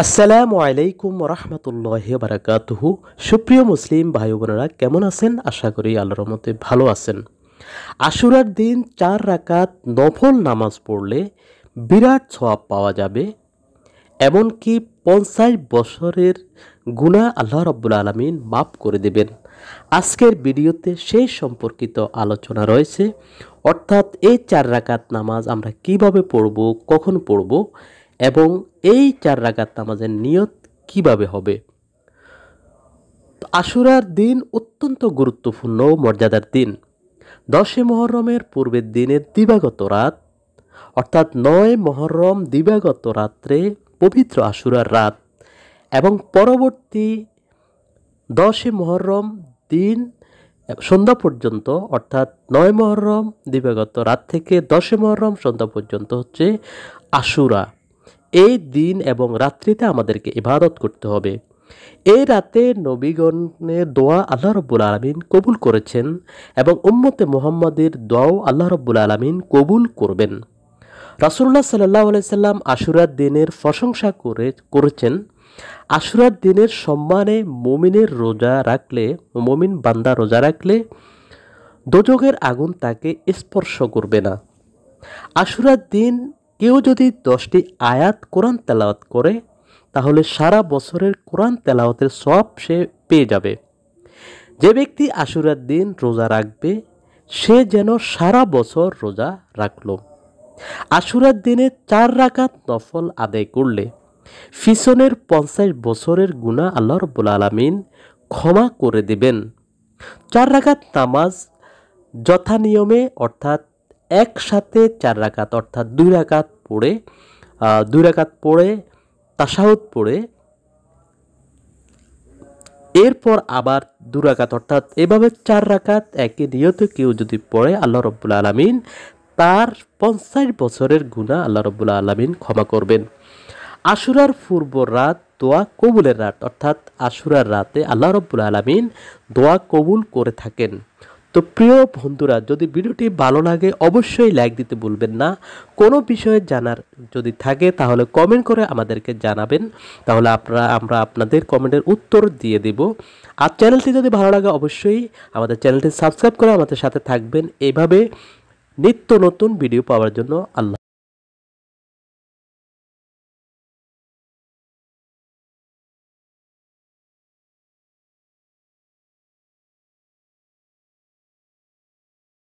আসসালামু আলাইকুম রহমতুল্লাহ বারাকাতুহু সুপ্রিয় মুসলিম ভাই বোনেরা কেমন আছেন আশা করি আল্লাহর মতে ভালো আছেন আশুরার দিন চার রাকাত নফল নামাজ পড়লে বিরাট ছোয়াব পাওয়া যাবে এমনকি পঞ্চাশ বছরের গুণা আল্লাহ রব্বুল আলমিন মাফ করে দেবেন আজকের ভিডিওতে সেই সম্পর্কিত আলোচনা রয়েছে অর্থাৎ এই চার রাকাত নামাজ আমরা কিভাবে পড়ব কখন পড়ব এবং এই চার রাগাত নামাজের নিয়ত কিভাবে হবে আশুরার দিন অত্যন্ত গুরুত্বপূর্ণ মর্যাদার দিন দশে মহরমের পূর্বের দিনের দিবাগত রাত অর্থাৎ নয় মহরম দিবাগত রাত্রে পবিত্র আশুরার রাত এবং পরবর্তী দশে মহরম দিন সন্ধ্যা পর্যন্ত অর্থাৎ নয় মহরম দিবাগত রাত থেকে দশে মহরম সন্ধ্যা পর্যন্ত হচ্ছে আশুরা এই দিন এবং রাত্রিতে আমাদেরকে ইবাদত করতে হবে এই রাতে নবীগণের দোয়া আল্লাহ রব্বুল আলমিন কবুল করেছেন এবং উম্মতে মোহাম্মদের দোয়াও আল্লাহ রব্বুল আলমিন কবুল করবেন রাসুল্লাহ সাল্লাহ সাল্লাম আশুরার দিনের প্রশংসা করে করেছেন আশুরার দিনের সম্মানে মমিনের রোজা রাখলে মমিন বান্দা রোজা রাখলে দোজগের আগুন তাকে স্পর্শ করবে না আশুরার দিন কেউ যদি দশটি আয়াত কোরআন তেলাওয়াত করে তাহলে সারা বছরের কোরআন তেলাওয়াতের সব সে পেয়ে যাবে যে ব্যক্তি আশুরার দিন রোজা রাখবে সে যেন সারা বছর রোজা রাখল আশুরার দিনে চার রাকাত নফল আদায় করলে ফিসনের পঞ্চাশ বছরের গুণা আল্লাহ রব্বুল আলমিন ক্ষমা করে দেবেন চার রাকাত নামাজ যথা নিয়মে অর্থাৎ একসাথে চার রাকাত অর্থাৎ দুই রাকাত পড়ে দুই রাকাত পড়ে তাসাহত পড়ে এরপর আবার দু রাকাত অর্থাৎ এভাবে চার রাকাত একে নিয়ত কেউ যদি পড়ে আল্লাহ রব্বুল আলমিন তার পঞ্চাশ বছরের গুণা আল্লাহ রব্বুল আলমিন ক্ষমা করবেন আশুরার পূর্ব রাত দোয়া কবুলের রাত অর্থাৎ আশুরার রাতে আল্লাহ রব্বুল আলমিন দোয়া কবুল করে থাকেন তো প্রিয় বন্ধুরা যদি ভিডিওটি ভালো লাগে অবশ্যই লাইক দিতে ভুলবেন না কোনো বিষয়ে জানার যদি থাকে তাহলে কমেন্ট করে আমাদেরকে জানাবেন তাহলে আপনারা আমরা আপনাদের কমেন্টের উত্তর দিয়ে দেব আর চ্যানেলটি যদি ভালো লাগে অবশ্যই আমাদের চ্যানেলটি সাবস্ক্রাইব করে আমাদের সাথে থাকবেন এভাবে নিত্য নতুন ভিডিও পাওয়ার জন্য আল্লাহ